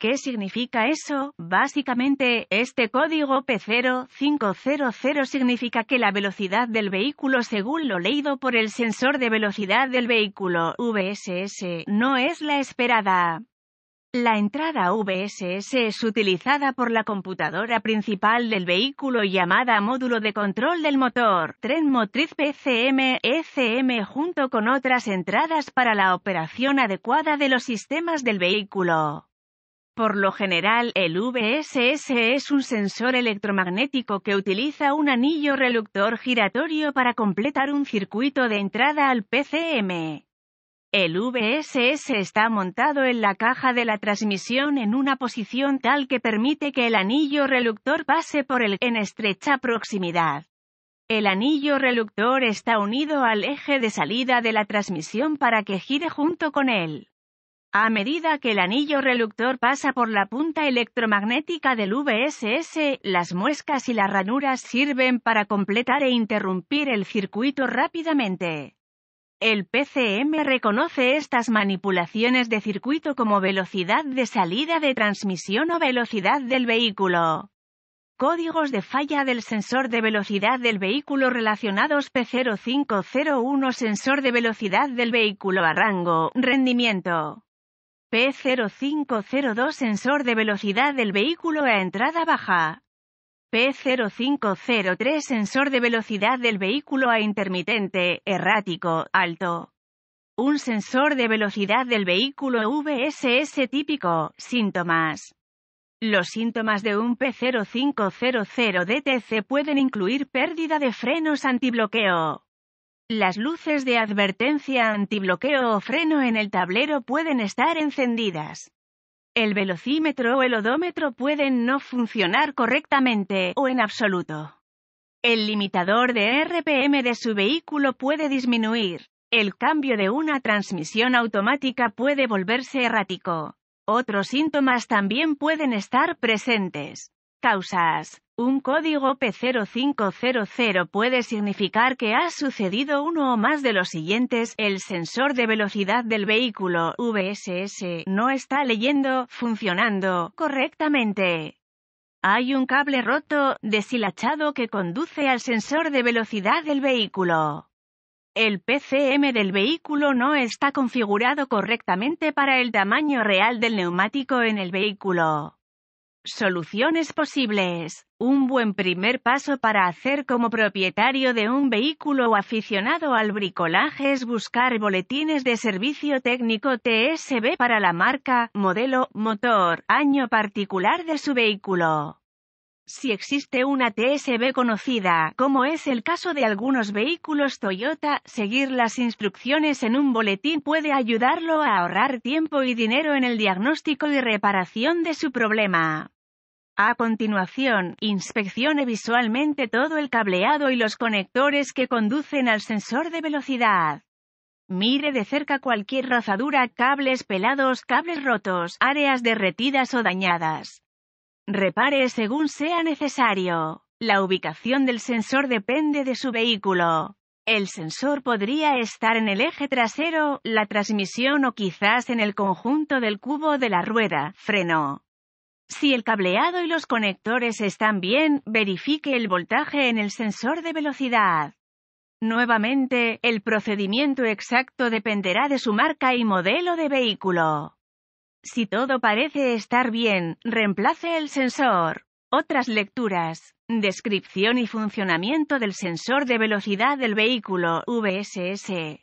¿Qué significa eso? Básicamente, este código P0500 significa que la velocidad del vehículo según lo leído por el sensor de velocidad del vehículo VSS no es la esperada. La entrada VSS es utilizada por la computadora principal del vehículo llamada módulo de control del motor, tren motriz PCM, ECM junto con otras entradas para la operación adecuada de los sistemas del vehículo. Por lo general, el VSS es un sensor electromagnético que utiliza un anillo reluctor giratorio para completar un circuito de entrada al PCM. El VSS está montado en la caja de la transmisión en una posición tal que permite que el anillo reluctor pase por él en estrecha proximidad. El anillo reluctor está unido al eje de salida de la transmisión para que gire junto con él. A medida que el anillo reluctor pasa por la punta electromagnética del VSS, las muescas y las ranuras sirven para completar e interrumpir el circuito rápidamente. El PCM reconoce estas manipulaciones de circuito como velocidad de salida de transmisión o velocidad del vehículo. Códigos de falla del sensor de velocidad del vehículo relacionados P0501 Sensor de velocidad del vehículo a rango, rendimiento. P0502 Sensor de velocidad del vehículo a entrada baja. P0503 Sensor de velocidad del vehículo a intermitente, errático, alto. Un sensor de velocidad del vehículo VSS típico, síntomas. Los síntomas de un P0500 DTC pueden incluir pérdida de frenos antibloqueo, las luces de advertencia antibloqueo o freno en el tablero pueden estar encendidas. El velocímetro o el odómetro pueden no funcionar correctamente o en absoluto. El limitador de RPM de su vehículo puede disminuir. El cambio de una transmisión automática puede volverse errático. Otros síntomas también pueden estar presentes. Causas. Un código P0500 puede significar que ha sucedido uno o más de los siguientes. El sensor de velocidad del vehículo VSS no está leyendo, funcionando, correctamente. Hay un cable roto, deshilachado que conduce al sensor de velocidad del vehículo. El PCM del vehículo no está configurado correctamente para el tamaño real del neumático en el vehículo. Soluciones posibles. Un buen primer paso para hacer como propietario de un vehículo o aficionado al bricolaje es buscar boletines de servicio técnico TSB para la marca, modelo, motor, año particular de su vehículo. Si existe una TSB conocida, como es el caso de algunos vehículos Toyota, seguir las instrucciones en un boletín puede ayudarlo a ahorrar tiempo y dinero en el diagnóstico y reparación de su problema. A continuación, inspeccione visualmente todo el cableado y los conectores que conducen al sensor de velocidad. Mire de cerca cualquier rozadura, cables pelados, cables rotos, áreas derretidas o dañadas. Repare según sea necesario. La ubicación del sensor depende de su vehículo. El sensor podría estar en el eje trasero, la transmisión o quizás en el conjunto del cubo de la rueda, freno. Si el cableado y los conectores están bien, verifique el voltaje en el sensor de velocidad. Nuevamente, el procedimiento exacto dependerá de su marca y modelo de vehículo. Si todo parece estar bien, reemplace el sensor. Otras lecturas. Descripción y funcionamiento del sensor de velocidad del vehículo VSS.